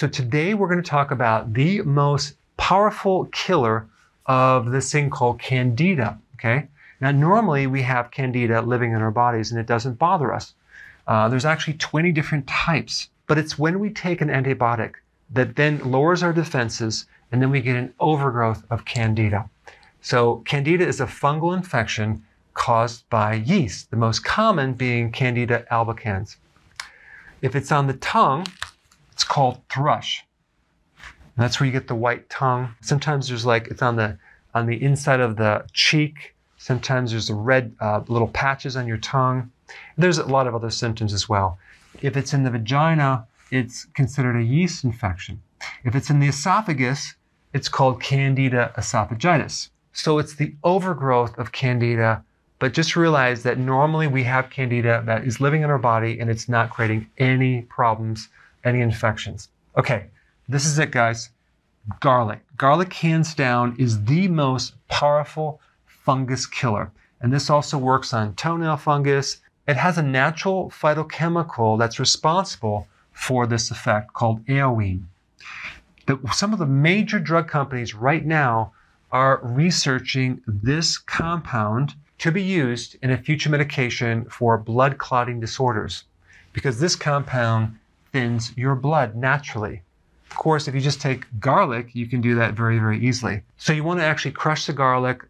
So today we're going to talk about the most powerful killer of this thing called candida. Okay. Now, normally we have candida living in our bodies and it doesn't bother us. Uh, there's actually 20 different types, but it's when we take an antibiotic that then lowers our defenses and then we get an overgrowth of candida. So, candida is a fungal infection caused by yeast, the most common being candida albicans. If it's on the tongue, it's called thrush. And that's where you get the white tongue. Sometimes there's like it's on the on the inside of the cheek. Sometimes there's the red uh, little patches on your tongue. There's a lot of other symptoms as well. If it's in the vagina, it's considered a yeast infection. If it's in the esophagus, it's called candida esophagitis. So it's the overgrowth of candida, but just realize that normally we have candida that is living in our body and it's not creating any problems any infections. Okay, this is it, guys. Garlic. Garlic, hands down, is the most powerful fungus killer. And this also works on toenail fungus. It has a natural phytochemical that's responsible for this effect called aoine. The, some of the major drug companies right now are researching this compound to be used in a future medication for blood clotting disorders because this compound thins your blood naturally. Of course, if you just take garlic, you can do that very, very easily. So you want to actually crush the garlic,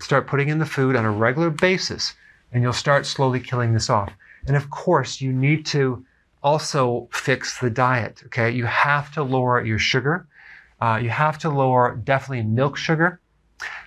start putting in the food on a regular basis, and you'll start slowly killing this off. And of course, you need to also fix the diet, okay? You have to lower your sugar. Uh, you have to lower definitely milk sugar.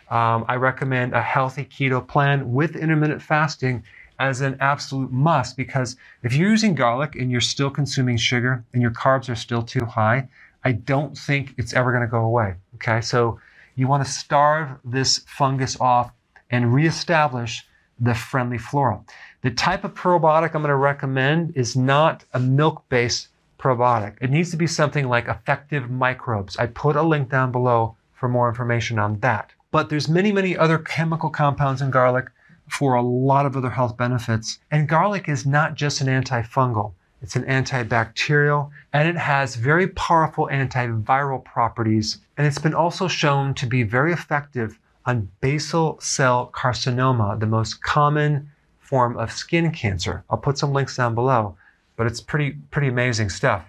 Um, I recommend a healthy keto plan with intermittent fasting as an absolute must because if you're using garlic and you're still consuming sugar and your carbs are still too high, I don't think it's ever going to go away. Okay. So you want to starve this fungus off and reestablish the friendly flora. The type of probiotic I'm going to recommend is not a milk based probiotic. It needs to be something like effective microbes. I put a link down below for more information on that. But there's many, many other chemical compounds in garlic for a lot of other health benefits. And garlic is not just an antifungal, it's an antibacterial, and it has very powerful antiviral properties. And it's been also shown to be very effective on basal cell carcinoma, the most common form of skin cancer. I'll put some links down below, but it's pretty, pretty amazing stuff.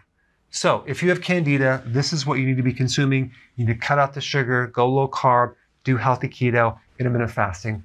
So if you have candida, this is what you need to be consuming. You need to cut out the sugar, go low carb, do healthy keto, intermittent fasting.